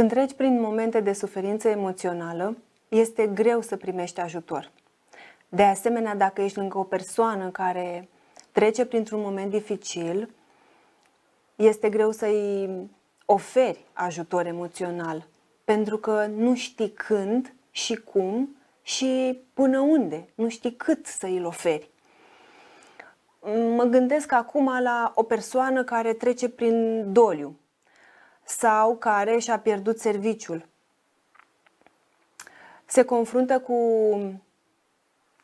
Când treci prin momente de suferință emoțională, este greu să primești ajutor. De asemenea, dacă ești lângă o persoană care trece printr-un moment dificil, este greu să-i oferi ajutor emoțional, pentru că nu știi când și cum și până unde, nu știi cât să îl oferi. Mă gândesc acum la o persoană care trece prin doliu, sau care și-a pierdut serviciul. Se confruntă cu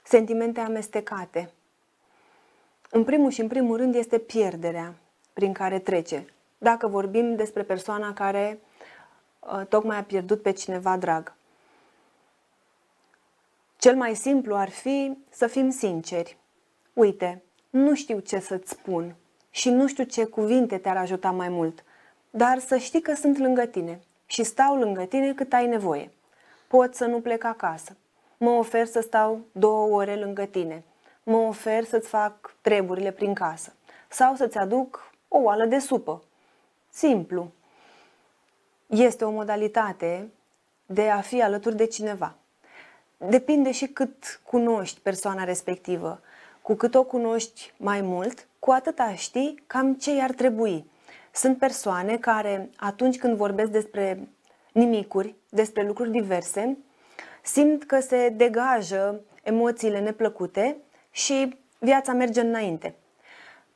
sentimente amestecate. În primul și în primul rând este pierderea prin care trece. Dacă vorbim despre persoana care uh, tocmai a pierdut pe cineva drag. Cel mai simplu ar fi să fim sinceri. Uite, nu știu ce să-ți spun și nu știu ce cuvinte te-ar ajuta mai mult – dar să știi că sunt lângă tine și stau lângă tine cât ai nevoie. Pot să nu plec acasă. Mă ofer să stau două ore lângă tine. Mă ofer să-ți fac treburile prin casă. Sau să-ți aduc o oală de supă. Simplu. Este o modalitate de a fi alături de cineva. Depinde și cât cunoști persoana respectivă. Cu cât o cunoști mai mult, cu atâta știi cam ce i-ar trebui sunt persoane care, atunci când vorbesc despre nimicuri, despre lucruri diverse, simt că se degajă emoțiile neplăcute și viața merge înainte.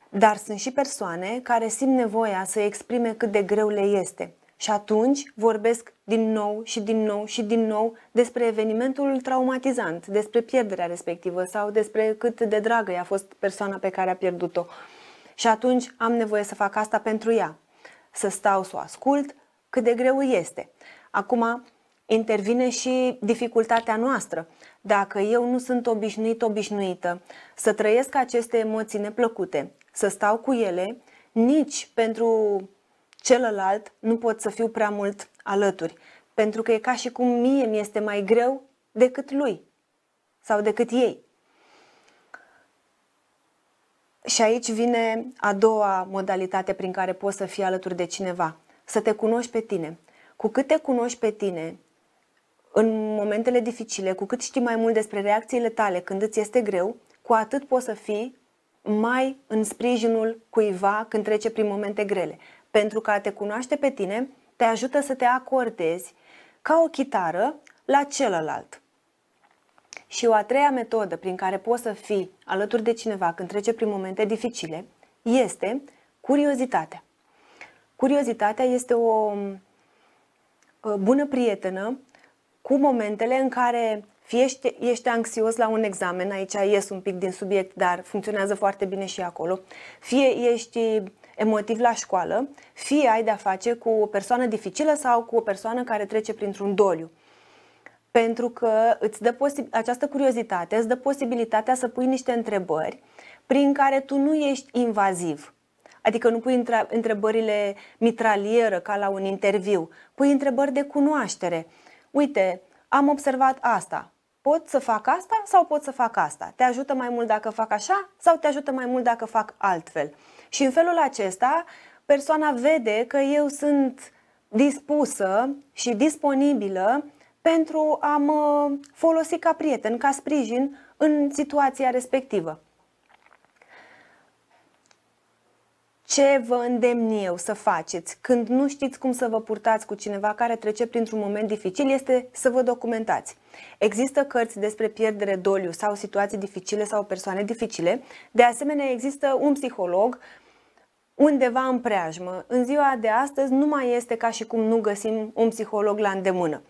Dar sunt și persoane care simt nevoia să exprime cât de greu le este. Și atunci vorbesc din nou și din nou și din nou despre evenimentul traumatizant, despre pierderea respectivă sau despre cât de dragă i-a fost persoana pe care a pierdut-o. Și atunci am nevoie să fac asta pentru ea, să stau să o ascult cât de greu este. Acum intervine și dificultatea noastră. Dacă eu nu sunt obișnuit, obișnuită să trăiesc aceste emoții neplăcute, să stau cu ele, nici pentru celălalt nu pot să fiu prea mult alături, pentru că e ca și cum mie mi este mai greu decât lui sau decât ei. Și aici vine a doua modalitate prin care poți să fii alături de cineva, să te cunoști pe tine. Cu cât te cunoști pe tine în momentele dificile, cu cât știi mai mult despre reacțiile tale când îți este greu, cu atât poți să fii mai în sprijinul cuiva când trece prin momente grele. Pentru că a te cunoaște pe tine te ajută să te acordezi ca o chitară la celălalt. Și o a treia metodă prin care poți să fii alături de cineva când trece prin momente dificile este curiozitatea. Curiozitatea este o uh, bună prietenă cu momentele în care fie ești, ești anxios la un examen, aici ies un pic din subiect, dar funcționează foarte bine și acolo, fie ești emotiv la școală, fie ai de-a face cu o persoană dificilă sau cu o persoană care trece printr-un doliu pentru că îți dă posib- această curiozitate îți dă posibilitatea să pui niște întrebări prin care tu nu ești invaziv. Adică nu pui întrebările mitralieră ca la un interviu, pui întrebări de cunoaștere. Uite, am observat asta. Pot să fac asta sau pot să fac asta? Te ajută mai mult dacă fac așa sau te ajută mai mult dacă fac altfel? Și în felul acesta, persoana vede că eu sunt dispusă și disponibilă pentru a mă uh, folosi ca prieten, ca sprijin în situația respectivă. Ce vă îndemn eu să faceți când nu știți cum să vă purtați cu cineva care trece printr-un moment dificil este să vă documentați. Există cărți despre pierdere, doliu sau situații dificile sau persoane dificile. De asemenea, există un psiholog undeva în preajmă. În ziua de astăzi nu mai este ca și cum nu găsim un psiholog la îndemână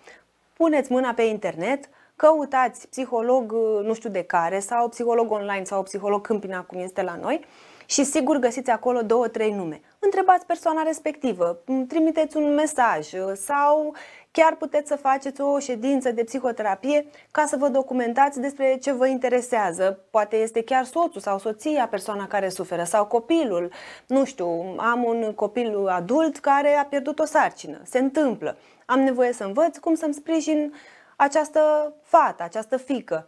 puneți mâna pe internet, căutați psiholog uh, nu știu de care sau psiholog online sau psiholog câmpina cum este la noi și sigur găsiți acolo două, trei nume. Întrebați persoana respectivă, trimiteți un mesaj uh, sau chiar puteți să faceți o ședință de psihoterapie ca să vă documentați despre ce vă interesează. Poate este chiar soțul sau soția persoana care suferă sau copilul. Nu știu, am un copil adult care a pierdut o sarcină. Se întâmplă am nevoie să învăț cum să-mi sprijin această fată, această fică.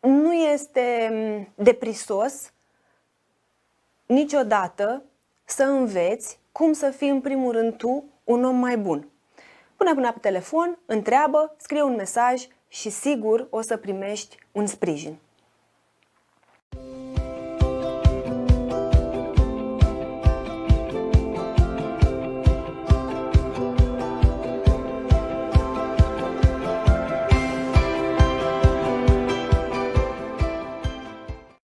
Nu este mm, deprisos niciodată să înveți cum să fii în primul rând tu un om mai bun. Pune până pe telefon, întreabă, scrie un mesaj și sigur o să primești un sprijin.